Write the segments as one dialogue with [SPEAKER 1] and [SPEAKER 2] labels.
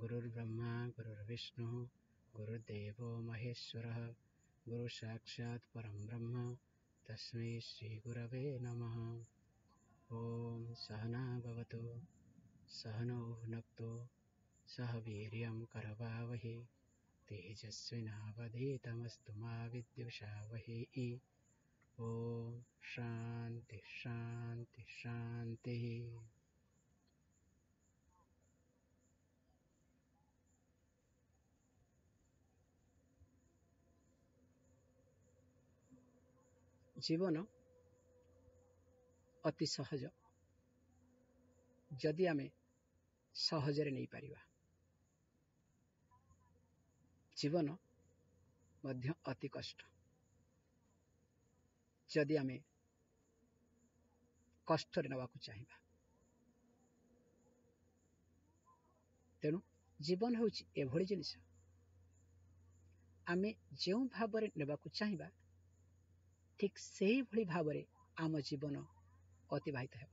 [SPEAKER 1] गुरुर्ब्रह्मा गुरुर्विष्णुः गुरुर्देवो महेश्वरः गुरुसाक्षात् परं ब्रह्म तस्मै श्रीगुरवे नमः ॐ सहना भवतु सहनौ नक्तो सह वीर्यं करवावहि तेजस्विनावधीतमस्तु मा विद्युषावहि ॐ शान्ति शान्ति शान्तिः ଜୀବନ ଅତି ସହଜ ଯଦି ଆମେ ସହଜରେ ନେଇପାରିବା ଜୀବନ ମଧ୍ୟ ଅତି କଷ୍ଟ ଯଦି ଆମେ କଷ୍ଟରେ ନେବାକୁ ଚାହିଁବା ତେଣୁ ଜୀବନ ହେଉଛି ଏଭଳି ଜିନିଷ ଆମେ ଯେଉଁ ଭାବରେ ନେବାକୁ ଚାହିଁବା ଠିକ୍ ସେହିଭଳି ଭାବରେ ଆମ ଜୀବନ ଅତିବାହିତ ହେବ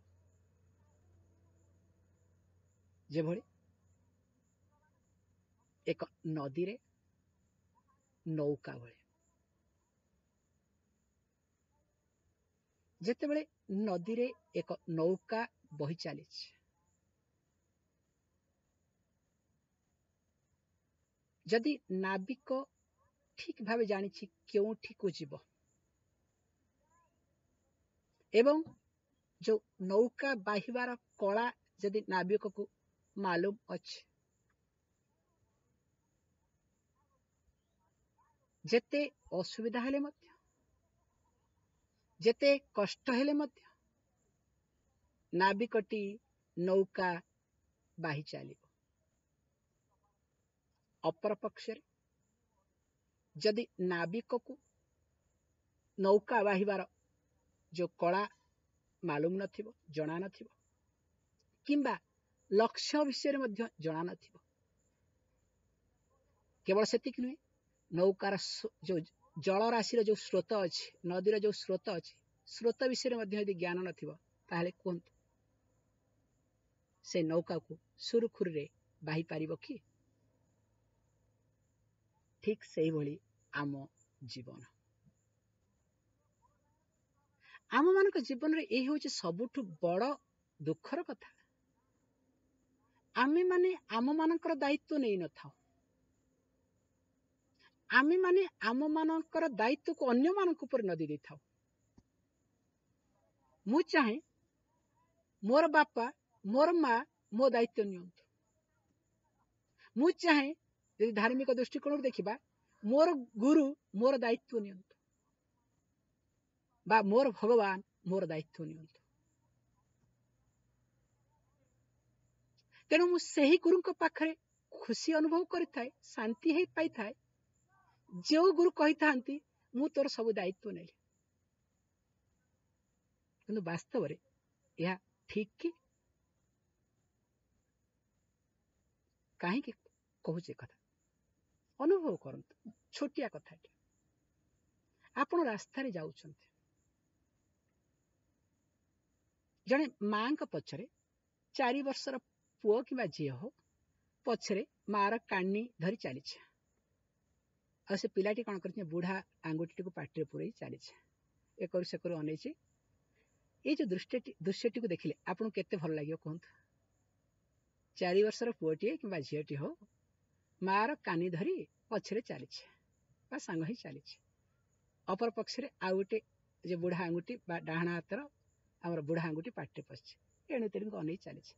[SPEAKER 1] ଯେଭଳି ଏକ ନଦୀରେ ନୌକା ଭଳି ଯେତେବେଳେ ନଦୀରେ ଏକ ନୌକା ବହି ଚାଲିଛି ଯଦି ନାବିକ ଠିକ ଭାବେ ଜାଣିଛି କେଉଁଠିକୁ ଯିବ ଏବଂ ଯେଉଁ ନୌକା ବାହିବାର କଳା ଯଦି ନାବିକକୁ ମାଲୁମ ଅଛି ଯେତେ ଅସୁବିଧା ହେଲେ ମଧ୍ୟ ଯେତେ କଷ୍ଟ ହେଲେ ମଧ୍ୟ ନାବିକଟି ନୌକା ବାହି ଚାଲିବ ଅପରପକ୍ଷରେ ଯଦି ନାବିକକୁ ନୌକା ବାହିବାର ଯେଉଁ କଳା ମାଲୁମ ନଥିବ ଜଣାନଥିବ କିମ୍ବା ଲକ୍ଷ୍ୟ ବିଷୟରେ ମଧ୍ୟ ଜଣାନଥିବ କେବଳ ସେତିକି ନୁହେଁ ନୌକାର ଯେଉଁ ଜଳରାଶିର ଯେଉଁ ସ୍ରୋତ ଅଛି ନଦୀର ଯେଉଁ ସ୍ରୋତ ଅଛି ସ୍ରୋତ ବିଷୟରେ ମଧ୍ୟ ଯଦି ଜ୍ଞାନ ନଥିବ ତାହେଲେ କୁହନ୍ତୁ ସେ ନୌକାକୁ ସୁରୁଖୁରୁରେ ବାହିପାରିବ କି ଠିକ୍ ସେହିଭଳି ଆମ ଜୀବନ ଆମମାନଙ୍କ ଜୀବନରେ ଏଇ ହେଉଛି ସବୁଠୁ ବଡ଼ ଦୁଃଖର କଥା ଆମେମାନେ ଆମମାନଙ୍କର ଦାୟିତ୍ୱ ନେଇନଥାଉ ଆମେମାନେ ଆମମାନଙ୍କର ଦାୟିତ୍ୱକୁ ଅନ୍ୟମାନଙ୍କ ଉପରେ ନ ଦେଇ ଦେଇଥାଉ ମୁଁ ଚାହେଁ ମୋର ବାପା ମୋର ମା ମୋ ଦାୟିତ୍ୱ ନିଅନ୍ତୁ ମୁଁ ଚାହେଁ ଯଦି ଧାର୍ମିକ ଦୃଷ୍ଟିକୋଣରୁ ଦେଖିବା ମୋର ଗୁରୁ ମୋର ଦାୟିତ୍ୱ ନିଅନ୍ତୁ ବା ମୋର ଭଗବାନ ମୋର ଦାୟିତ୍ୱ ନିଅନ୍ତୁ ତେଣୁ ମୁଁ ସେହି ଗୁରୁଙ୍କ ପାଖରେ ଖୁସି ଅନୁଭବ କରିଥାଏ ଶାନ୍ତି ହେଇ ପାଇଥାଏ ଯେଉଁ ଗୁରୁ କହିଥାନ୍ତି ମୁଁ ତୋର ସବୁ ଦାୟିତ୍ୱ ନେଲି କିନ୍ତୁ ବାସ୍ତବରେ ଏହା ଠିକ କି କାହିଁକି କହୁଛି କଥା ଅନୁଭବ କରନ୍ତୁ ଛୋଟିଆ କଥା ଆପଣ ରାସ୍ତାରେ ଯାଉଛନ୍ତି ଜଣେ ମାଆଙ୍କ ପଛରେ ଚାରି ବର୍ଷର ପୁଅ କିମ୍ବା ଝିଅ ହଉ ପଛରେ ମାଆର କାନି ଧରି ଚାଲିଛି ଆଉ ସେ ପିଲାଟି କ'ଣ କରିଛି ବୁଢ଼ା ଆଙ୍ଗୁଠିଟିକୁ ପାଟିରେ ପୁରେଇ ଚାଲିଛି ଏ କରୁ ସେ କରୁ ଅନେଇଛି ଏଇ ଯେଉଁ ଦୃଶ୍ୟଟି ଦୃଶ୍ୟଟିକୁ ଦେଖିଲେ ଆପଣଙ୍କୁ କେତେ ଭଲ ଲାଗିବ କୁହନ୍ତୁ ଚାରି ବର୍ଷର ପୁଅଟିଏ କିମ୍ବା ଝିଅଟିଏ ହଉ ମାଆର କାନି ଧରି ପଛରେ ଚାଲିଛି ବା ସାଙ୍ଗ ହେଇ ଚାଲିଛି ଅପର ପକ୍ଷରେ ଆଉ ଗୋଟେ ଯେ ବୁଢ଼ା ଆଙ୍ଗୁଠି ବା ଡାହାଣ ହାତର ଆମର ବୁଢ଼ା ଆଙ୍ଗୁଠି ପାଟିରେ ପଶିଛି ଏଣେ ତେଣୁଙ୍କୁ ଅନେଇ ଚାଲିଛି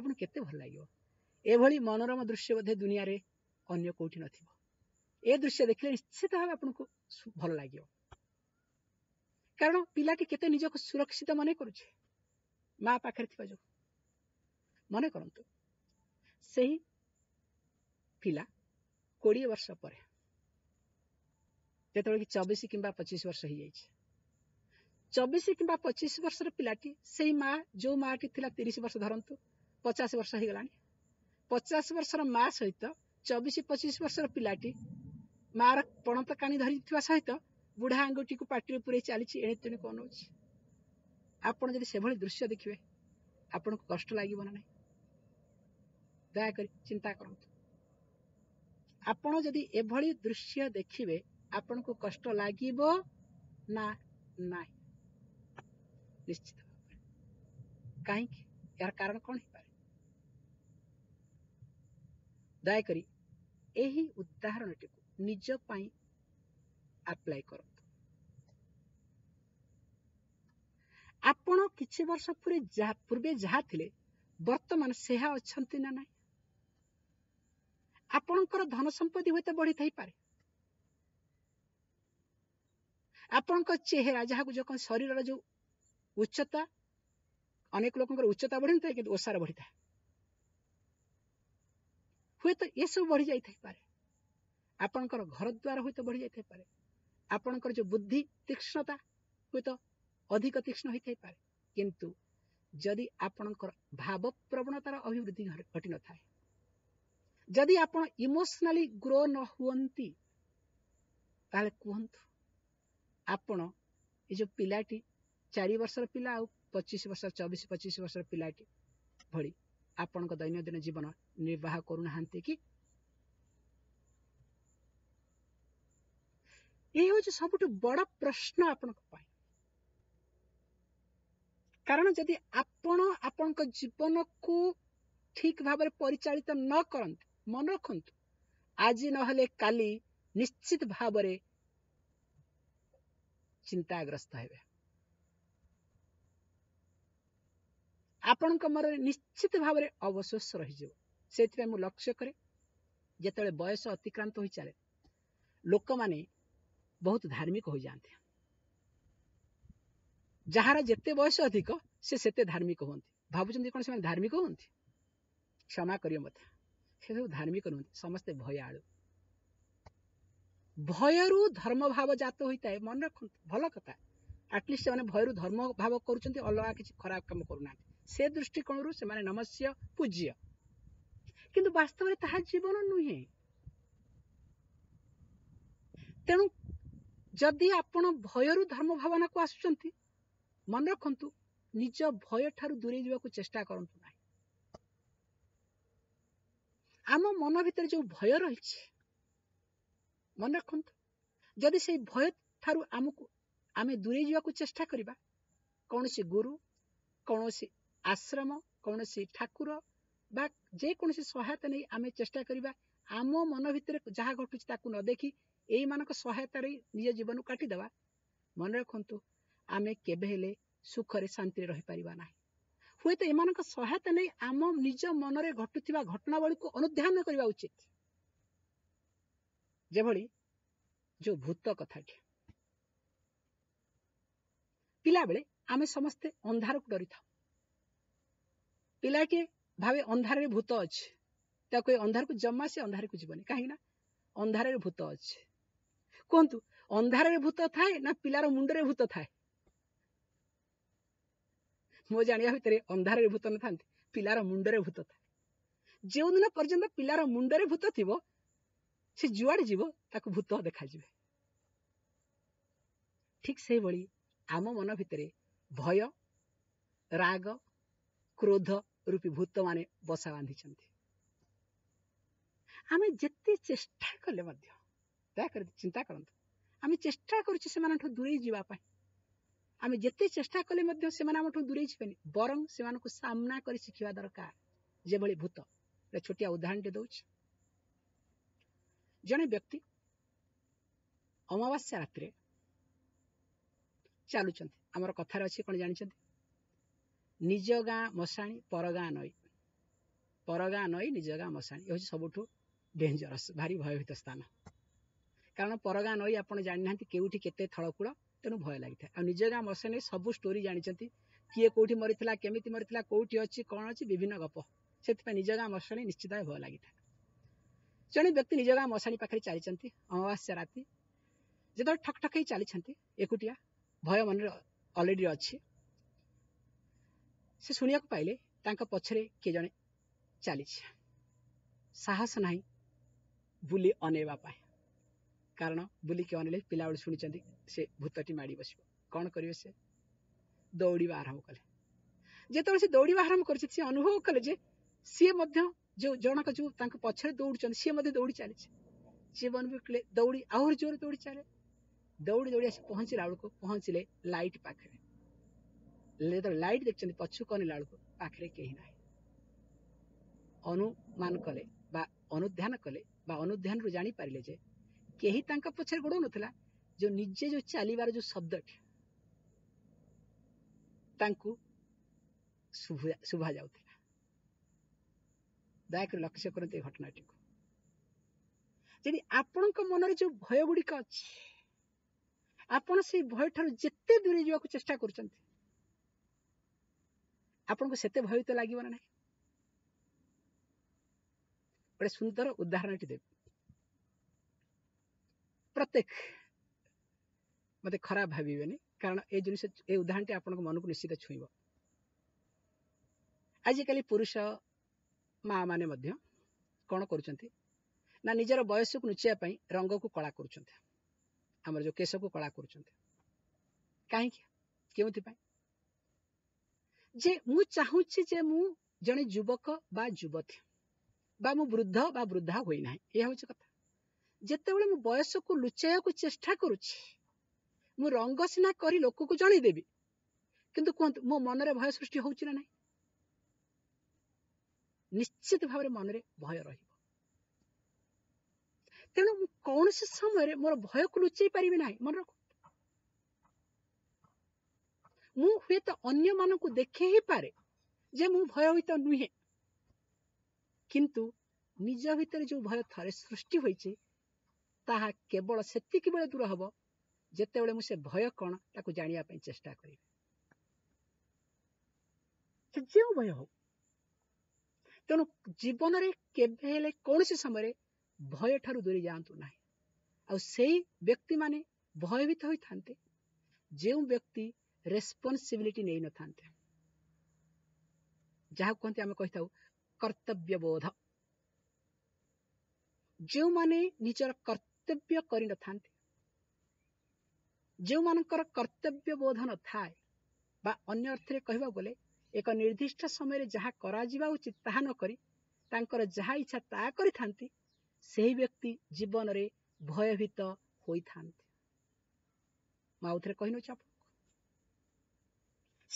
[SPEAKER 1] ଆପଣ କେତେ ଭଲ ଲାଗିବ ଏଭଳି ମନୋରମ ଦୃଶ୍ୟ ବୋଧେ ଦୁନିଆରେ ଅନ୍ୟ କେଉଁଠି ନଥିବ ଏ ଦୃଶ୍ୟ ଦେଖିଲେ ନିଶ୍ଚିତ ଭାବେ ଆପଣଙ୍କୁ ଭଲ ଲାଗିବ କାରଣ ପିଲାଟି କେତେ ନିଜକୁ ସୁରକ୍ଷିତ ମନେ କରୁଛି ମା ପାଖରେ ଥିବା ଯୋଗୁଁ ମନେ କରନ୍ତୁ ସେହି ପିଲା କୋଡ଼ିଏ ବର୍ଷ ପରେ ଯେତେବେଳେ କି ଚବିଶ କିମ୍ବା ପଚିଶ ବର୍ଷ ହେଇଯାଇଛି ଚବିଶ କିମ୍ବା ପଚିଶ ବର୍ଷର ପିଲାଟି ସେଇ ମା ଯୋଉ ମାଟି ଥିଲା ତିରିଶ ବର୍ଷ ଧରନ୍ତୁ ପଚାଶ ବର୍ଷ ହେଇଗଲାଣି ପଚାଶ ବର୍ଷର ମା ସହିତ ଚବିଶ ପଚିଶ ବର୍ଷର ପିଲାଟି ମାର ପଣତ କାଣି ଧରିଥିବା ସହିତ ବୁଢ଼ା ଆଙ୍ଗୁଠିକୁ ପାଟିରେ ପୁରେଇ ଚାଲିଛି ଏଣେ ତେଣେ କନଉଛି ଆପଣ ଯଦି ସେଭଳି ଦୃଶ୍ୟ ଦେଖିବେ ଆପଣଙ୍କୁ କଷ୍ଟ ଲାଗିବ ନା ନାହିଁ ଦୟାକରି ଚିନ୍ତା କରନ୍ତୁ ଆପଣ ଯଦି ଏଭଳି ଦୃଶ୍ୟ ଦେଖିବେ ଆପଣଙ୍କୁ କଷ୍ଟ ଲାଗିବ ନା ନାହିଁ ନିଶ୍ଚିତ କାହିଁକି ଏହାର କାରଣ କ'ଣ ହେଇପାରେ ଦୟାକରି ଏହି ଉଦାହରଣଟିକୁ ନିଜ ପାଇଁ ଆପ୍ଲାଏ କରନ୍ତୁ ଆପଣ କିଛି ବର୍ଷ ପୂରେ ଯାହା ପୂର୍ବେ ଯାହା ଥିଲେ ବର୍ତ୍ତମାନ ସେହା ଅଛନ୍ତି ନା ନାହିଁ ଆପଣଙ୍କର ଧନ ସମ୍ପତ୍ତି ହୁଏତ ବଢ଼ିଥାଇପାରେ ଆପଣଙ୍କ ଚେହେରା ଯାହାକୁ ଯେଉଁ ଶରୀରର ଯେଉଁ ଉଚ୍ଚତା ଅନେକ ଲୋକଙ୍କର ଉଚ୍ଚତା ବଢ଼ିନଥାଏ କିନ୍ତୁ ଓସାର ବଢ଼ିଥାଏ ହୁଏତ ଏସବୁ ବଢ଼ିଯାଇଥାଇପାରେ ଆପଣଙ୍କର ଘର ଦ୍ୱାର ହୁଏତ ବଢ଼ିଯାଇଥାଇପାରେ ଆପଣଙ୍କର ଯେଉଁ ବୁଦ୍ଧି ତୀକ୍ଷ୍ଣତା ହୁଏତ ଅଧିକ ତୀକ୍ଷ୍ଣ ହୋଇଥାଇପାରେ କିନ୍ତୁ ଯଦି ଆପଣଙ୍କର ଭାବ ପ୍ରବଣତାର ଅଭିବୃଦ୍ଧି ଘଟିନଥାଏ ଯଦି ଆପଣ ଇମୋସନାଲି ଗ୍ରୋ ନ ହୁଅନ୍ତି ତାହେଲେ କୁହନ୍ତୁ ଆପଣ ଏ ଯେଉଁ ପିଲାଟି ଚାରି ବର୍ଷର ପିଲା ଆଉ ପଚିଶ ବର୍ଷର ଚବିଶ ପଚିଶ ବର୍ଷର ପିଲାଟି ଭଳି ଆପଣଙ୍କ ଦୈନନ୍ଦିନ ଜୀବନ ନିର୍ବାହ କରୁନାହାନ୍ତି କି ଏ ହେଉଛି ସବୁଠୁ ବଡ଼ ପ୍ରଶ୍ନ ଆପଣଙ୍କ ପାଇଁ କାରଣ ଯଦି ଆପଣ ଆପଣଙ୍କ ଜୀବନକୁ ଠିକ ଭାବରେ ପରିଚାଳିତ ନ କରନ୍ତୁ ମନେ ରଖନ୍ତୁ ଆଜି ନହେଲେ କାଲି ନିଶ୍ଚିତ ଭାବରେ ଚିନ୍ତାଗ୍ରସ୍ତ ହେବେ ଆପଣଙ୍କ ମନରେ ନିଶ୍ଚିତ ଭାବରେ ଅବଶୋଷ ରହିଯିବ ସେଥିପାଇଁ ମୁଁ ଲକ୍ଷ୍ୟ କରେ ଯେତେବେଳେ ବୟସ ଅତିକ୍ରାନ୍ତ ହୋଇଚାଲେ ଲୋକମାନେ ବହୁତ ଧାର୍ମିକ ହୋଇଯାଆନ୍ତି ଯାହାର ଯେତେ ବୟସ ଅଧିକ ସେ ସେତେ ଧାର୍ମିକ ହୁଅନ୍ତି ଭାବୁଛନ୍ତି କ'ଣ ସେମାନେ ଧାର୍ମିକ ହୁଅନ୍ତି କ୍ଷମା କରିବ ମୋତେ ସେସବୁ ଧାର୍ମିକ ନୁହନ୍ତି ସମସ୍ତେ ଭୟାଳୁ ଭୟରୁ ଧର୍ମଭାବ ଜାତ ହୋଇଥାଏ ମନେ ରଖନ୍ତୁ ଭଲ କଥା ଆଟଲିଷ୍ଟ ସେମାନେ ଭୟରୁ ଧର୍ମଭାବ କରୁଛନ୍ତି ଅଲଗା କିଛି ଖରାପ କାମ କରୁନାହାନ୍ତି ସେ ଦୃଷ୍ଟିକୋଣରୁ ସେମାନେ ନମସ୍ୟ ପୂଜ୍ୟ କିନ୍ତୁ ବାସ୍ତବରେ ତାହା ଜୀବନ ନୁହେଁ ତେଣୁ ଯଦି ଆପଣ ଭୟରୁ ଧର୍ମ ଭାବନାକୁ ଆସୁଛନ୍ତି ମନେ ରଖନ୍ତୁ ନିଜ ଭୟଠାରୁ ଦୂରେଇ ଯିବାକୁ ଚେଷ୍ଟା କରନ୍ତୁ ନାହିଁ ଆମ ମନ ଭିତରେ ଯେଉଁ ଭୟ ରହିଛି ମନେ ରଖନ୍ତୁ ଯଦି ସେଇ ଭୟ ଠାରୁ ଆମକୁ ଆମେ ଦୂରେଇ ଯିବାକୁ ଚେଷ୍ଟା କରିବା କୌଣସି ଗୁରୁ କୌଣସି ଆଶ୍ରମ କୌଣସି ଠାକୁର ବା ଯେକୌଣସି ସହାୟତା ନେଇ ଆମେ ଚେଷ୍ଟା କରିବା ଆମ ମନ ଭିତରେ ଯାହା ଘଟୁଛି ତାକୁ ନ ଦେଖି ଏଇମାନଙ୍କ ସହାୟତାରେ ନିଜ ଜୀବନକୁ କାଟିଦେବା ମନେ ରଖନ୍ତୁ ଆମେ କେବେ ହେଲେ ସୁଖରେ ଶାନ୍ତିରେ ରହିପାରିବା ନାହିଁ ହୁଏତ ଏମାନଙ୍କ ସହାୟତା ନେଇ ଆମ ନିଜ ମନରେ ଘଟୁଥିବା ଘଟଣାବଳୀକୁ ଅନୁଧ୍ୟାନ କରିବା ଉଚିତ ଯେଭଳି ଯେଉଁ ଭୂତ କଥାଟି ପିଲାବେଳେ ଆମେ ସମସ୍ତେ ଅନ୍ଧାରକୁ ଡରିଥାଉ ପିଲାଟି ଭାବେ ଅନ୍ଧାରରେ ଭୂତ ଅଛି ତାକୁ ଏ ଅନ୍ଧାରକୁ ଜମା ସେ ଅନ୍ଧାରକୁ ଯିବନି କାହିଁକି ନା ଅନ୍ଧାରରେ ଭୂତ ଅଛି କୁହନ୍ତୁ ଅନ୍ଧାରରେ ଭୂତ ଥାଏ ନା ପିଲାର ମୁଣ୍ଡରେ ଭୂତ ଥାଏ ମୋ ଜାଣିବା ଭିତରେ ଅନ୍ଧାରରେ ଭୂତ ନଥାନ୍ତି ପିଲାର ମୁଣ୍ଡରେ ଭୂତ ଥାଏ ଯେଉଁଦିନ ପର୍ଯ୍ୟନ୍ତ ପିଲାର ମୁଣ୍ଡରେ ଭୂତ ଥିବ ସେ ଯୁଆଡ଼େ ଯିବ ତାକୁ ଭୂତ ଦେଖାଯିବେ ଠିକ୍ ସେଇଭଳି ଆମ ମନ ଭିତରେ ଭୟ ରାଗ କ୍ରୋଧ ରୂପୀ ଭୂତମାନେ ବସା ବାନ୍ଧିଛନ୍ତି ଆମେ ଯେତେ ଚେଷ୍ଟା କଲେ ମଧ୍ୟ ଦୟାକରି ଚିନ୍ତା କରନ୍ତୁ ଆମେ ଚେଷ୍ଟା କରୁଛୁ ସେମାନଙ୍କଠୁ ଦୂରେଇ ଯିବା ପାଇଁ ଆମେ ଯେତେ ଚେଷ୍ଟା କଲେ ମଧ୍ୟ ସେମାନେ ଆମଠୁ ଦୂରେଇ ଯିବେନି ବରଂ ସେମାନଙ୍କୁ ସାମ୍ନା କରି ଶିଖିବା ଦରକାର ଯେଭଳି ଭୂତ ଗୋଟେ ଛୋଟିଆ ଉଦାହରଣଟେ ଦେଉଛି ଜଣେ ବ୍ୟକ୍ତି ଅମାବାସ୍ୟା ରାତିରେ ଚାଲୁଛନ୍ତି ଆମର କଥାରେ ଅଛି କ'ଣ ଜାଣିଛନ୍ତି ନିଜ ଗାଁ ମଶାଣି ପର ଗାଁ ନଈ ପର ଗାଁ ନଈ ନିଜ ଗାଁ ମଶାଣି ଏ ହେଉଛି ସବୁଠୁ ଡେଞ୍ଜରସ୍ ଭାରି ଭୟଭୀତ ସ୍ଥାନ କାରଣ ପର ଗାଁ ନଈ ଆପଣ ଜାଣିନାହାନ୍ତି କେଉଁଠି କେତେ ଥଳକୂଳ ତେଣୁ ଭୟ ଲାଗିଥାଏ ଆଉ ନିଜ ଗାଁ ମଶାଣି ସବୁ ଷ୍ଟୋରି ଜାଣିଛନ୍ତି କିଏ କେଉଁଠି ମରିଥିଲା କେମିତି ମରିଥିଲା କେଉଁଠି ଅଛି କ'ଣ ଅଛି ବିଭିନ୍ନ ଗପ ସେଥିପାଇଁ ନିଜ ଗାଁ ମଶାଣି ନିଶ୍ଚିତ ଭାବେ ଭୟ ଲାଗିଥାଏ ଜଣେ ବ୍ୟକ୍ତି ନିଜ ଗାଁ ମଶାଣି ପାଖରେ ଚାଲିଛନ୍ତି ଅମାବାସ୍ୟା ରାତି ଯେତେବେଳେ ଠକ୍ ଠକ୍ ହେଇ ଚାଲିଛନ୍ତି ଏକୁଟିଆ ଭୟ ମନରେ ଅଲରେଡ଼ି ଅଛି से शुणा पाइले पचर किए जड़े चली साहस ना बुले अनवाई कारण बुलिके अनिले पिला शुणी से भूतटी माड़ी बस कौन करेंगे से दौड़ आरम कले जो से दौड़ आरम कर सी अनुभव कले सी जो जनक जो पचर दौड़ सी दौड़ चली दौड़ी आहरी जोर दौड़ चले दौड़ी दौड़ी आस पहुँचला बेलू पहुँचले लाइट पाखे ଯେତେବେଳେ ଲାଇଟ୍ ଦେଖିଛନ୍ତି ପଛକୁ ଅନେଇଲା ବେଳକୁ ପାଖରେ କେହି ନାହିଁ ଅନୁମାନ କଲେ ବା ଅନୁଧ୍ୟାନ କଲେ ବା ଅନୁଧ୍ୟାନରୁ ଜାଣିପାରିଲେ ଯେ କେହି ତାଙ୍କ ପଛରେ ଗୋଡ଼ଉନଥିଲା ଯେଉଁ ନିଜେ ଯେଉଁ ଚାଲିବାର ଯେଉଁ ଶବ୍ଦଟି ତାଙ୍କୁ ଶୁଭା ଯାଉଥିଲା ଦୟାକରି ଲକ୍ଷ୍ୟ କରନ୍ତୁ ଏ ଘଟଣାଟିକୁ ଯଦି ଆପଣଙ୍କ ମନରେ ଯେଉଁ ଭୟ ଗୁଡ଼ିକ ଅଛି ଆପଣ ସେଇ ଭୟଠାରୁ ଯେତେ ଦୂରେଇ ଯିବାକୁ ଚେଷ୍ଟା କରୁଛନ୍ତି ଆପଣଙ୍କୁ ସେତେ ଭୟଭୀତ ଲାଗିବ ନା ନାହିଁ ଗୋଟେ ସୁନ୍ଦର ଉଦାହରଣଟି ଦେବି ପ୍ରତ୍ୟେକ ମୋତେ ଖରାପ ଭାବିବେନି କାରଣ ଏ ଜିନିଷ ଏ ଉଦାହରଣଟି ଆପଣଙ୍କ ମନକୁ ନିଶ୍ଚିତ ଛୁଇଁବ ଆଜିକାଲି ପୁରୁଷ ମାଆମାନେ ମଧ୍ୟ କ'ଣ କରୁଛନ୍ତି ନା ନିଜର ବୟସକୁ ଲୁଚିବା ପାଇଁ ରଙ୍ଗକୁ କଳା କରୁଛନ୍ତି ଆମର ଯେଉଁ କେଶକୁ କଳା କରୁଛନ୍ତି କାହିଁକି କେଉଁଥିପାଇଁ ଯେ ମୁଁ ଚାହୁଁଛି ଯେ ମୁଁ ଜଣେ ଯୁବକ ବା ଯୁବତୀ ବା ମୁଁ ବୃଦ୍ଧ ବା ବୃଦ୍ଧା ହୋଇନାହିଁ ଏହା ହଉଛି କଥା ଯେତେବେଳେ ମୁଁ ବୟସକୁ ଲୁଚାଇବାକୁ ଚେଷ୍ଟା କରୁଛି ମୁଁ ରଙ୍ଗ ସିନା କରି ଲୋକକୁ ଜଣେଇ ଦେବି କିନ୍ତୁ କୁହନ୍ତୁ ମୋ ମନରେ ଭୟ ସୃଷ୍ଟି ହଉଛି ନା ନାହିଁ ନିଶ୍ଚିତ ଭାବରେ ମନରେ ଭୟ ରହିବ ତେଣୁ ମୁଁ କୌଣସି ସମୟରେ ମୋର ଭୟକୁ ଲୁଚେଇ ପାରିବି ନାହିଁ ମନେ ରଖୁ ମୁଁ ହୁଏତ ଅନ୍ୟମାନଙ୍କୁ ଦେଖେ ହିଁ ପାରେ ଯେ ମୁଁ ଭୟଭୀତ ନୁହେଁ କିନ୍ତୁ ନିଜ ଭିତରେ ଯେଉଁ ଭୟ ଥରେ ସୃଷ୍ଟି ହୋଇଛି ତାହା କେବଳ ସେତିକି ବେଳେ ଦୂର ହେବ ଯେତେବେଳେ ମୁଁ ସେ ଭୟ କ'ଣ ତାକୁ ଜାଣିବା ପାଇଁ ଚେଷ୍ଟା କରିବି ସେ ଯେଉଁ ଭୟ ହଉ ତେଣୁ ଜୀବନରେ କେବେ ହେଲେ କୌଣସି ସମୟରେ ଭୟଠାରୁ ଦୂରେଇ ଯାଆନ୍ତୁ ନାହିଁ ଆଉ ସେଇ ବ୍ୟକ୍ତିମାନେ ଭୟଭୀତ ହୋଇଥାନ୍ତେ ଯେଉଁ ବ୍ୟକ୍ତି ରେସ୍ପନ୍ସିବିଲିଟି ନେଇନଥାନ୍ତେ ଯାହା କୁହନ୍ତି ଆମେ କହିଥାଉ କର୍ତ୍ତବ୍ୟ ବୋଧ ଯେଉଁମାନେ ନିଜର କର୍ତ୍ତବ୍ୟ କରିନଥାନ୍ତି ଯେଉଁମାନଙ୍କର କର୍ତ୍ତବ୍ୟ ବୋଧ ନଥାଏ ବା ଅନ୍ୟ ଅର୍ଥରେ କହିବାକୁ ଗଲେ ଏକ ନିର୍ଦ୍ଦିଷ୍ଟ ସମୟରେ ଯାହା କରାଯିବା ଉଚିତ ତାହା ନ କରି ତାଙ୍କର ଯାହା ଇଚ୍ଛା ତାହା କରିଥାନ୍ତି ସେହି ବ୍ୟକ୍ତି ଜୀବନରେ ଭୟଭୀତ ହୋଇଥାନ୍ତି ମୁଁ ଆଉଥରେ କହିନଛି ଆପଣ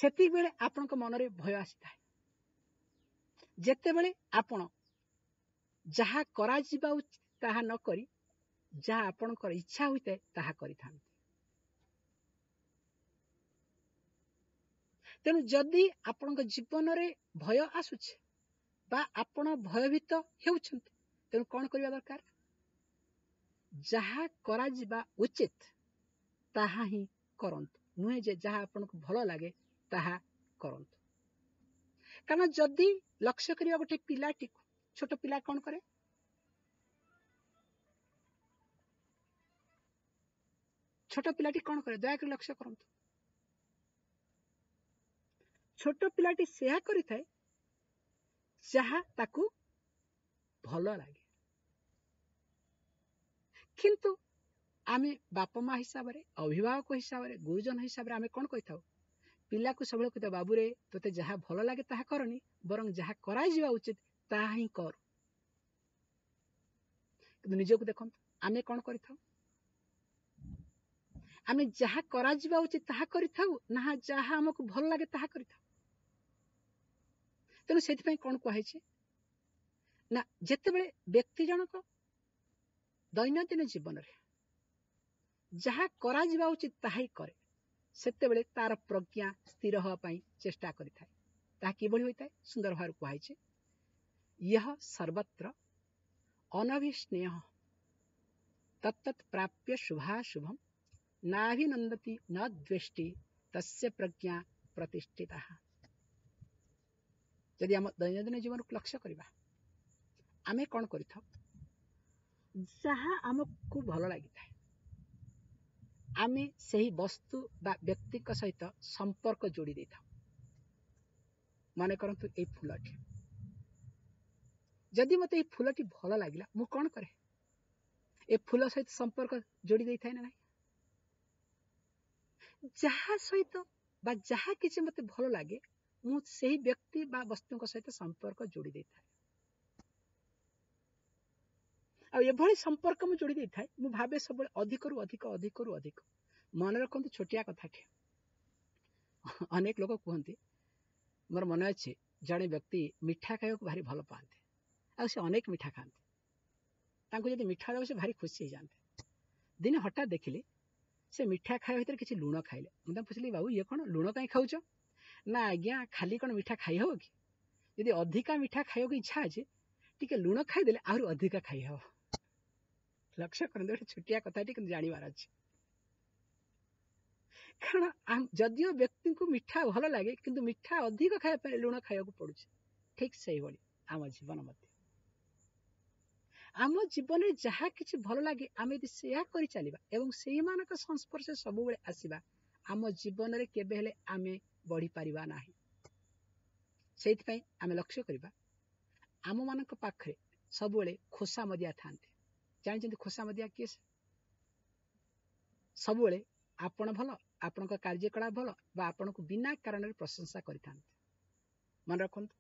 [SPEAKER 1] ସେତିକିବେଳେ ଆପଣଙ୍କ ମନରେ ଭୟ ଆସିଥାଏ ଯେତେବେଳେ ଆପଣ ଯାହା କରାଯିବା ଉଚିତ ତାହା ନ କରି ଯାହା ଆପଣଙ୍କର ଇଚ୍ଛା ହୋଇଥାଏ ତାହା କରିଥାନ୍ତି ତେଣୁ ଯଦି ଆପଣଙ୍କ ଜୀବନରେ ଭୟ ଆସୁଛି ବା ଆପଣ ଭୟଭୀତ ହେଉଛନ୍ତି ତେଣୁ କ'ଣ କରିବା ଦରକାର ଯାହା କରାଯିବା ଉଚିତ ତାହା ହିଁ କରନ୍ତୁ ନୁହେଁ ଯେ ଯାହା ଆପଣଙ୍କୁ ଭଲ ଲାଗେ ତାହା କରନ୍ତୁ କାରଣ ଯଦି ଲକ୍ଷ୍ୟ କରିବା ଗୋଟେ ପିଲାଟିକୁ ଛୋଟ ପିଲା କ'ଣ କରେ ଛୋଟ ପିଲାଟି କ'ଣ କରେ ଦୟାକରି ଲକ୍ଷ୍ୟ କରନ୍ତୁ ଛୋଟ ପିଲାଟି ସେୟା କରିଥାଏ ଯାହା ତାକୁ ଭଲ ଲାଗେ କିନ୍ତୁ ଆମେ ବାପା ମା ହିସାବରେ ଅଭିଭାବକ ହିସାବରେ ଗୁରୁଜନ ହିସାବରେ ଆମେ କ'ଣ କହିଥାଉ ପିଲାକୁ ସବୁବେଳେ କହିଥାଏ ବାବୁରେ ତୋତେ ଯାହା ଭଲ ଲାଗେ ତାହା କରନି ବରଂ ଯାହା କରାଯିବା ଉଚିତ ତାହା ହିଁ କର କିନ୍ତୁ ନିଜକୁ ଦେଖନ୍ତୁ ଆମେ କ'ଣ କରିଥାଉ ଆମେ ଯାହା କରାଯିବା ଉଚିତ ତାହା କରିଥାଉ ନା ଯାହା ଆମକୁ ଭଲ ଲାଗେ ତାହା କରିଥାଉ ତେଣୁ ସେଥିପାଇଁ କ'ଣ କୁହାଯାଇଛି ନା ଯେତେବେଳେ ବ୍ୟକ୍ତି ଜଣକ ଦୈନନ୍ଦିନ ଜୀବନରେ ଯାହା କରାଯିବା ଉଚିତ ତାହା ହିଁ କରେ ସେତେବେଳେ ତାର ପ୍ରଜ୍ଞା ସ୍ଥିର ହେବା ପାଇଁ ଚେଷ୍ଟା କରିଥାଏ ତାହା କିଭଳି ହୋଇଥାଏ ସୁନ୍ଦର ଭାବରେ କୁହାଯାଇଛି ଇହ ସର୍ବତ୍ର ଅନଭିସ୍ନେହ ତତ୍ତତ୍ ପ୍ରାପ୍ୟ ଶୁଭାଶୁଭମ୍ ନାଭିନନ୍ଦତି ନ ଦ୍ୱେଷ୍ଟି ତସ୍ୟ ପ୍ରଜ୍ଞା ପ୍ରତିଷ୍ଠିତା ଯଦି ଆମ ଦୈନନ୍ଦିନ ଜୀବନକୁ ଲକ୍ଷ୍ୟ କରିବା ଆମେ କ'ଣ କରିଥାଉ ଯାହା ଆମକୁ ଭଲ ଲାଗିଥାଏ ଆମେ ସେହି ବସ୍ତୁ ବା ବ୍ୟକ୍ତିଙ୍କ ସହିତ ସମ୍ପର୍କ ଯୋଡ଼ି ଦେଇଥାଉ ମନେ କରନ୍ତୁ ଏଇ ଫୁଲଟି ଯଦି ମୋତେ ଏଇ ଫୁଲଟି ଭଲ ଲାଗିଲା ମୁଁ କ'ଣ କରେ ଏ ଫୁଲ ସହିତ ସମ୍ପର୍କ ଯୋଡ଼ି ଦେଇଥାଏ ନା ନାହିଁ ଯାହା ସହିତ ବା ଯାହା କିଛି ମୋତେ ଭଲ ଲାଗେ ମୁଁ ସେହି ବ୍ୟକ୍ତି ବା ବସ୍ତୁଙ୍କ ସହିତ ସମ୍ପର୍କ ଯୋଡ଼ି ଦେଇଥାଏ ଆଉ ଏଭଳି ସମ୍ପର୍କ ମୁଁ ଯୋଡ଼ି ଦେଇଥାଏ ମୁଁ ଭାବେ ସବୁବେଳେ ଅଧିକରୁ ଅଧିକ ଅଧିକରୁ ଅଧିକ ମନେ ରଖନ୍ତୁ ଛୋଟିଆ କଥାଟିଏ ଅନେକ ଲୋକ କୁହନ୍ତି ମୋର ମନେ ଅଛି ଜଣେ ବ୍ୟକ୍ତି ମିଠା ଖାଇବାକୁ ଭାରି ଭଲ ପାଆନ୍ତି ଆଉ ସେ ଅନେକ ମିଠା ଖାଆନ୍ତି ତାଙ୍କୁ ଯଦି ମିଠା ଦେବ ସେ ଭାରି ଖୁସି ହେଇଯାଆନ୍ତି ଦିନେ ହଠାତ୍ ଦେଖିଲି ସେ ମିଠା ଖାଇବା ଭିତରେ କିଛି ଲୁଣ ଖାଇଲେ ମୁଁ ତାଙ୍କୁ ପଚାରିଲି ବାବୁ ଇଏ କ'ଣ ଲୁଣ କାଇଁ ଖାଉଛ ନା ଆଜ୍ଞା ଖାଲି କ'ଣ ମିଠା ଖାଇ ହେବ କି ଯଦି ଅଧିକା ମିଠା ଖାଇବାକୁ ଇଚ୍ଛା ଅଛି ଟିକେ ଲୁଣ ଖାଇଦେଲେ ଆହୁରି ଅଧିକା ଖାଇହେବ ଲକ୍ଷ୍ୟ କରନ୍ତୁ ଗୋଟେ ଛୋଟିଆ କଥାଟି କିନ୍ତୁ ଜାଣିବାର ଅଛି କାରଣ ଯଦିଓ ବ୍ୟକ୍ତିଙ୍କୁ ମିଠା ଭଲ ଲାଗେ କିନ୍ତୁ ମିଠା ଅଧିକ ଖାଇବା ପାଇଁ ଲୁଣ ଖାଇବାକୁ ପଡ଼ୁଛି ଠିକ ସେଇଭଳି ଆମ ଜୀବନ ମଧ୍ୟ ଆମ ଜୀବନରେ ଯାହା କିଛି ଭଲ ଲାଗେ ଆମେ ଯଦି ସେୟା କରି ଚାଲିବା ଏବଂ ସେଇମାନଙ୍କ ସଂସ୍ପର୍ଶ ସବୁବେଳେ ଆସିବା ଆମ ଜୀବନରେ କେବେ ହେଲେ ଆମେ ବଢ଼ିପାରିବା ନାହିଁ ସେଇଥିପାଇଁ ଆମେ ଲକ୍ଷ୍ୟ କରିବା ଆମମାନଙ୍କ ପାଖରେ ସବୁବେଳେ ଖୋସା ମଧ୍ୟ ଥାଆନ୍ତି ଜାଣିଛନ୍ତି ଖୋସାମଦିଆ କେସ୍ ସବୁବେଳେ ଆପଣ ଭଲ ଆପଣଙ୍କ କାର୍ଯ୍ୟକଳାପ ଭଲ ବା ଆପଣଙ୍କୁ ବିନା କାରଣରେ ପ୍ରଶଂସା କରିଥାନ୍ତି ମନେ ରଖନ୍ତୁ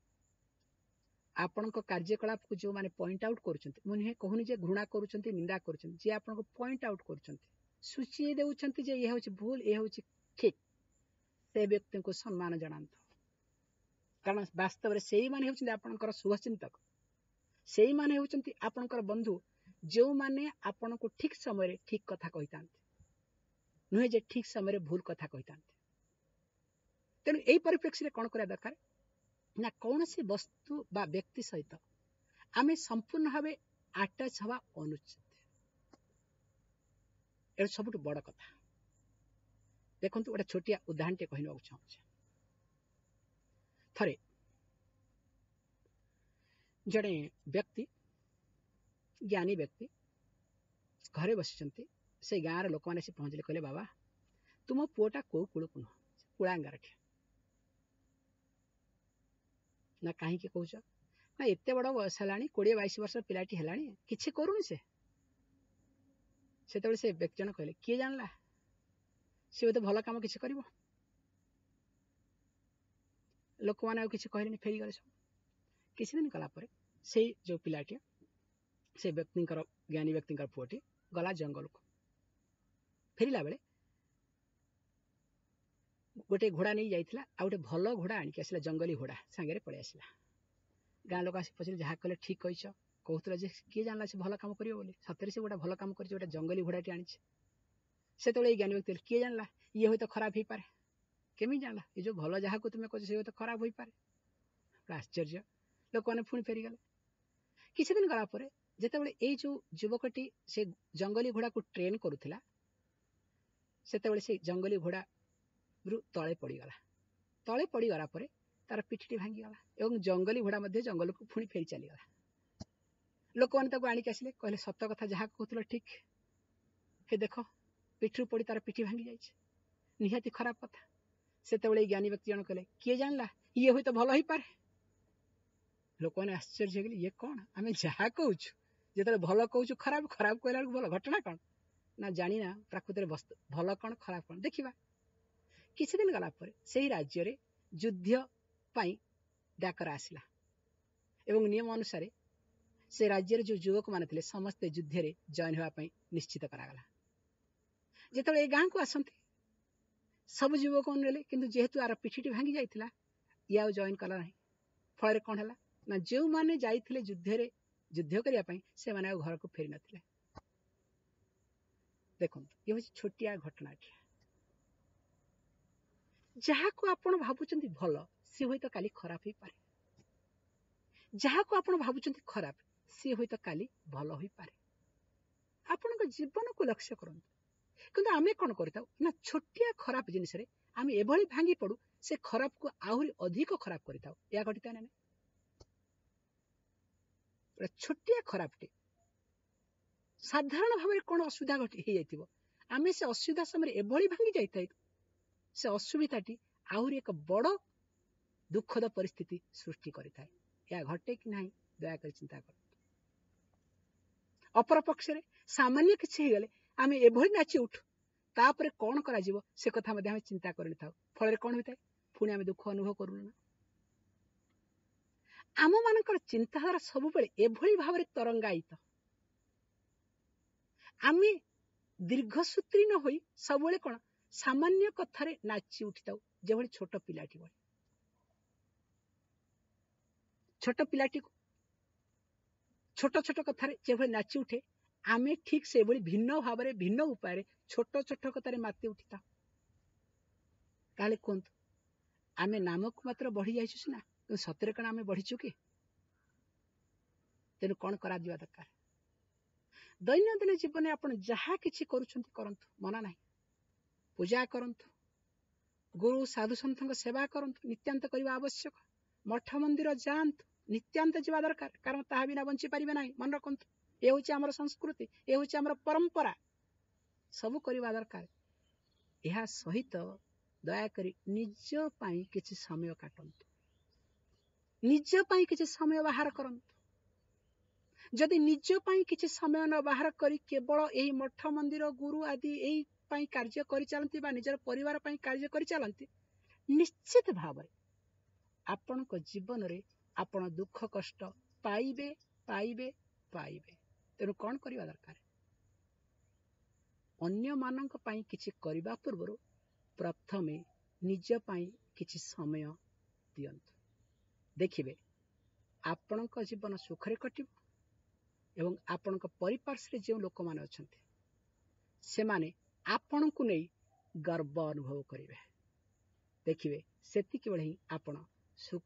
[SPEAKER 1] ଆପଣଙ୍କ କାର୍ଯ୍ୟକଳାପକୁ ଯେଉଁମାନେ ପଏଣ୍ଟ ଆଉଟ୍ କରୁଛନ୍ତି ମୁଁ ନୁହେଁ କହୁନି ଯେ ଘୃଣା କରୁଛନ୍ତି ନିନ୍ଦା କରୁଛନ୍ତି ଯିଏ ଆପଣଙ୍କୁ ପଏଣ୍ଟ ଆଉଟ୍ କରୁଛନ୍ତି ସୂଚି ଦେଉଛନ୍ତି ଯେ ଇଏ ହେଉଛି ଭୁଲ ଇଏ ହେଉଛି ଠିକ୍ ସେ ବ୍ୟକ୍ତିଙ୍କୁ ସମ୍ମାନ ଜଣାନ୍ତୁ କାରଣ ବାସ୍ତବରେ ସେଇମାନେ ହେଉଛନ୍ତି ଆପଣଙ୍କର ଶୁଭଚିନ୍ତକ ସେଇମାନେ ହେଉଛନ୍ତି ଆପଣଙ୍କର ବନ୍ଧୁ ଯେଉଁମାନେ ଆପଣଙ୍କୁ ଠିକ୍ ସମୟରେ ଠିକ୍ କଥା କହିଥାନ୍ତି ନୁହେଁ ଯେ ଠିକ୍ ସମୟରେ ଭୁଲ କଥା କହିଥାନ୍ତି ତେଣୁ ଏହି ପରିପ୍ରେକ୍ଷୀରେ କ'ଣ କରିବା ଦରକାର ନା କୌଣସି ବସ୍ତୁ ବା ବ୍ୟକ୍ତି ସହିତ ଆମେ ସମ୍ପୂର୍ଣ୍ଣ ଭାବେ ଆଟାଚ୍ ହେବା ଅନୁଚିତ ଏଇଟା ସବୁଠୁ ବଡ଼ କଥା ଦେଖନ୍ତୁ ଗୋଟେ ଛୋଟିଆ ଉଦାହରଣଟିଏ କହିବାକୁ ଚାହୁଁଛି ଥରେ ଜଣେ ବ୍ୟକ୍ତି ज्ञानी व्यक्ति घरे बस गाँव रोक मैंने पहुँचे कहे बाबा तुम पुओटा कौ कूल को नुह कूलांगार ठे ना कहीं कौच ना एत बड़ बस है कोड़े बैश वर्ष पिलाटी है किसी करूँ से सेत से व्यक्ति जन कहे किए जान ला सी बोलते भल कम किसी कर लोक मैंने किसी कहले फेरीगले सब किसी दिन कलापर से जो पिलाटी ସେ ବ୍ୟକ୍ତିଙ୍କର ଜ୍ଞାନୀ ବ୍ୟକ୍ତିଙ୍କର ପୁଅଟି ଗଲା ଜଙ୍ଗଲକୁ ଫେରିଲା ବେଳେ ଗୋଟେ ଘୋଡ଼ା ନେଇ ଯାଇଥିଲା ଆଉ ଗୋଟେ ଭଲ ଘୋଡ଼ା ଆଣିକି ଆସିଲା ଜଙ୍ଗଲୀ ଘୋଡ଼ା ସାଙ୍ଗରେ ପଳେଇ ଆସିଲା ଗାଁ ଲୋକ ଆସି ପଚାରିଲେ ଯାହା କହିଲେ ଠିକ୍ କହିଛ କହୁଥିଲା ଯେ କିଏ ଜାଣିଲା ସେ ଭଲ କାମ କରିବ ବୋଲି ସତରେ ସେ ଗୋଟେ ଭଲ କାମ କରିଛି ଗୋଟେ ଜଙ୍ଗଲୀ ଘୋଡ଼ାଟି ଆଣିଛି ସେତେବେଳେ ଏଇ ଜ୍ଞାନୀ ବ୍ୟକ୍ତି କିଏ ଜାଣିଲା ଇଏ ହୁଏତ ଖରାପ ହେଇପାରେ କେମିତି ଜାଣିଲା ଏ ଯେଉଁ ଭଲ ଯାହାକୁ ତୁମେ କହୁଛ ସେ ହୁଏତ ଖରାପ ହୋଇପାରେ ଆଶ୍ଚର୍ଯ୍ୟ ଲୋକମାନେ ପୁଣି ଫେରିଗଲେ କିଛି ଦିନ ଗଲା ପରେ ᱡᱮᱛᱟᱵᱮ ᱮ ᱡᱚ ᱡᱩᱵᱠᱴᱤ ᱥᱮ ᱡᱚᱝᱜᱞᱤ ᱜᱷᱚᱲᱟକୁ ᱴᱨᱮᱱ ᱠᱟᱹᱨᱩᱛᱤᱞᱟ ᱥᱮᱛᱮᱵᱮ ᱥᱮ ᱡᱚᱝᱜᱞᱤ ᱜᱷᱚᱲᱟ ᱵᱩ ᱛᱟળે ᱯᱟᱰᱤ ᱜᱟᱞᱟ ᱛᱟળે ᱯᱟᱰᱤ ᱜᱟᱨᱟ ᱯᱚᱨᱮ ᱛᱟᱨ ᱯᱤᱴᱷᱤ ᱴᱤ ᱵᱷᱟᱝᱜᱤ ᱜᱟᱞᱟ ᱮᱵᱚᱱ ᱡᱚᱝᱜᱞᱤ ᱜᱷᱚᱲᱟ ᱢᱟᱫᱷᱭ ᱡᱚᱝᱜᱞ ᱠᱚ ᱯᱷᱩᱱᱤ ᱯᱷᱮᱨ ᱪᱟᱞᱤ ᱜᱟᱞᱟ ᱞᱚᱠᱚᱱ ᱛᱚᱠᱚ ᱟ᱊ᱱᱤ ᱠᱟᱥᱤᱞᱮ ᱠᱚᱞᱮ ᱥᱚᱛᱚ ᱠᱟᱛᱷᱟ ᱡᱟᱦᱟᱸ ᱠᱚ ᱠᱩᱛᱞᱟ ᱴᱷᱤᱠ ᱦᱮ जो भल कौ खराब खराब कहला भल घटना कौन ना जाणीना प्रकृति में बस्त भल कौन खराब कौन देखा किसी दिन गला से ही राज्य युद्ध डाकरा आसला एवं नियम अनुसार से राज्य जो युवक मैंने समस्ते युद्ध जयन होगा निश्चित करागला जिते ये गाँव को आसती सब युवक ना कि जेहेतु आर पिठीटी भांगी जाइला ये आज जइन कला ना फल कौन है ना जो मैंने जाते युद्ध ଯୁଦ୍ଧ କରିବା ପାଇଁ ସେମାନେ ଆଉ ଘରକୁ ଫେରିନଥିଲେ ଦେଖନ୍ତୁ ଇଏ ହଉଛି ଛୋଟିଆ ଘଟଣାଟିଏ ଯାହାକୁ ଆପଣ ଭାବୁଛନ୍ତି ଭଲ ସିଏ ହୁଏତ କାଲି ଖରାପ ହେଇପାରେ ଯାହାକୁ ଆପଣ ଭାବୁଛନ୍ତି ଖରାପ ସିଏ ହୁଏତ କାଲି ଭଲ ହୋଇପାରେ ଆପଣଙ୍କ ଜୀବନକୁ ଲକ୍ଷ୍ୟ କରନ୍ତୁ କିନ୍ତୁ ଆମେ କ'ଣ କରିଥାଉ ନା ଛୋଟିଆ ଖରାପ ଜିନିଷରେ ଆମେ ଏଭଳି ଭାଙ୍ଗି ପଡ଼ୁ ସେ ଖରାପକୁ ଆହୁରି ଅଧିକ ଖରାପ କରିଥାଉ ଏହା ଘଟିଥାଏ ନା ନାହିଁ ଗୋଟେ ଛୋଟିଆ ଖରାପଟି ସାଧାରଣ ଭାବରେ କ'ଣ ଅସୁବିଧା ଘଟି ହେଇଯାଇଥିବ ଆମେ ସେ ଅସୁବିଧା ସମୟରେ ଏଭଳି ଭାଙ୍ଗି ଯାଇଥାଏ ସେ ଅସୁବିଧାଟି ଆହୁରି ଏକ ବଡ଼ ଦୁଃଖଦ ପରିସ୍ଥିତି ସୃଷ୍ଟି କରିଥାଏ ଏହା ଘଟେ କି ନାହିଁ ଦୟାକରି ଚିନ୍ତା କରନ୍ତୁ ଅପରପକ୍ଷରେ ସାମାନ୍ୟ କିଛି ହେଇଗଲେ ଆମେ ଏଭଳି ନାଚି ଉଠୁ ତାପରେ କ'ଣ କରାଯିବ ସେ କଥା ମଧ୍ୟ ଆମେ ଚିନ୍ତା କରିନଥାଉ ଫଳରେ କ'ଣ ହୋଇଥାଏ ପୁଣି ଆମେ ଦୁଃଖ ଅନୁଭବ କରୁନା ଆମମାନଙ୍କର ଚିନ୍ତାଧାରା ସବୁବେଳେ ଏଭଳି ଭାବରେ ତରଙ୍ଗାୟିତ ଆମେ ଦୀର୍ଘସୂତ୍ରୀ ନ ହୋଇ ସବୁବେଳେ କ'ଣ ସାମାନ୍ୟ କଥାରେ ନାଚି ଉଠିଥାଉ ଯେଭଳି ଛୋଟ ପିଲାଟି ଭଳି ଛୋଟ ପିଲାଟିକୁ ଛୋଟ ଛୋଟ କଥାରେ ଯେଭଳି ନାଚି ଉଠେ ଆମେ ଠିକ୍ ସେଭଳି ଭିନ୍ନ ଭାବରେ ଭିନ୍ନ ଉପାୟରେ ଛୋଟ ଛୋଟ କଥାରେ ମାତି ଉଠିଥାଉ ତାହେଲେ କୁହନ୍ତୁ ଆମେ ନାମକୁ ମାତ୍ର ବଢ଼ିଯାଇଛୁ ସିନା କିନ୍ତୁ ସତରେ କ'ଣ ଆମେ ବଢ଼ିଛୁ କି ତେଣୁ କ'ଣ କରାଯିବା ଦରକାର ଦୈନନ୍ଦିନ ଜୀବନରେ ଆପଣ ଯାହା କିଛି କରୁଛନ୍ତି କରନ୍ତୁ ମନା ନାହିଁ ପୂଜା କରନ୍ତୁ ଗୁରୁ ସାଧୁସନ୍ଥଙ୍କ ସେବା କରନ୍ତୁ ନିତ୍ୟାନ୍ତ କରିବା ଆବଶ୍ୟକ ମଠ ମନ୍ଦିର ଯାଆନ୍ତୁ ନିତ୍ୟାନ୍ତ ଯିବା ଦରକାର କାରଣ ତାହା ବିନା ବଞ୍ଚିପାରିବେ ନାହିଁ ମନେ ରଖନ୍ତୁ ଏ ହେଉଛି ଆମର ସଂସ୍କୃତି ଏ ହେଉଛି ଆମର ପରମ୍ପରା ସବୁ କରିବା ଦରକାର ଏହା ସହିତ ଦୟାକରି ନିଜ ପାଇଁ କିଛି ସମୟ କାଟନ୍ତୁ ନିଜ ପାଇଁ କିଛି ସମୟ ବାହାର କରନ୍ତୁ ଯଦି ନିଜ ପାଇଁ କିଛି ସମୟ ନ ବାହାର କରି କେବଳ ଏହି ମଠ ମନ୍ଦିର ଗୁରୁ ଆଦି ଏଇ ପାଇଁ କାର୍ଯ୍ୟ କରିଚାଲନ୍ତି ବା ନିଜର ପରିବାର ପାଇଁ କାର୍ଯ୍ୟ କରିଚାଲନ୍ତି ନିଶ୍ଚିତ ଭାବରେ ଆପଣଙ୍କ ଜୀବନରେ ଆପଣ ଦୁଃଖ କଷ୍ଟ ପାଇବେ ପାଇବେ ପାଇବେ ତେଣୁ କ'ଣ କରିବା ଦରକାର ଅନ୍ୟମାନଙ୍କ ପାଇଁ କିଛି କରିବା ପୂର୍ବରୁ ପ୍ରଥମେ ନିଜ ପାଇଁ କିଛି ସମୟ ଦିଅନ୍ତୁ ଦେଖିବେ ଆପଣଙ୍କ ଜୀବନ ସୁଖରେ କଟିବ ଏବଂ ଆପଣଙ୍କ ପରିପାର୍ଶ୍ୱରେ ଯେଉଁ ଲୋକମାନେ ଅଛନ୍ତି ସେମାନେ ଆପଣଙ୍କୁ ନେଇ ଗର୍ବ ଅନୁଭବ କରିବେ ଦେଖିବେ ସେତିକିବେଳେ ହିଁ ଆପଣ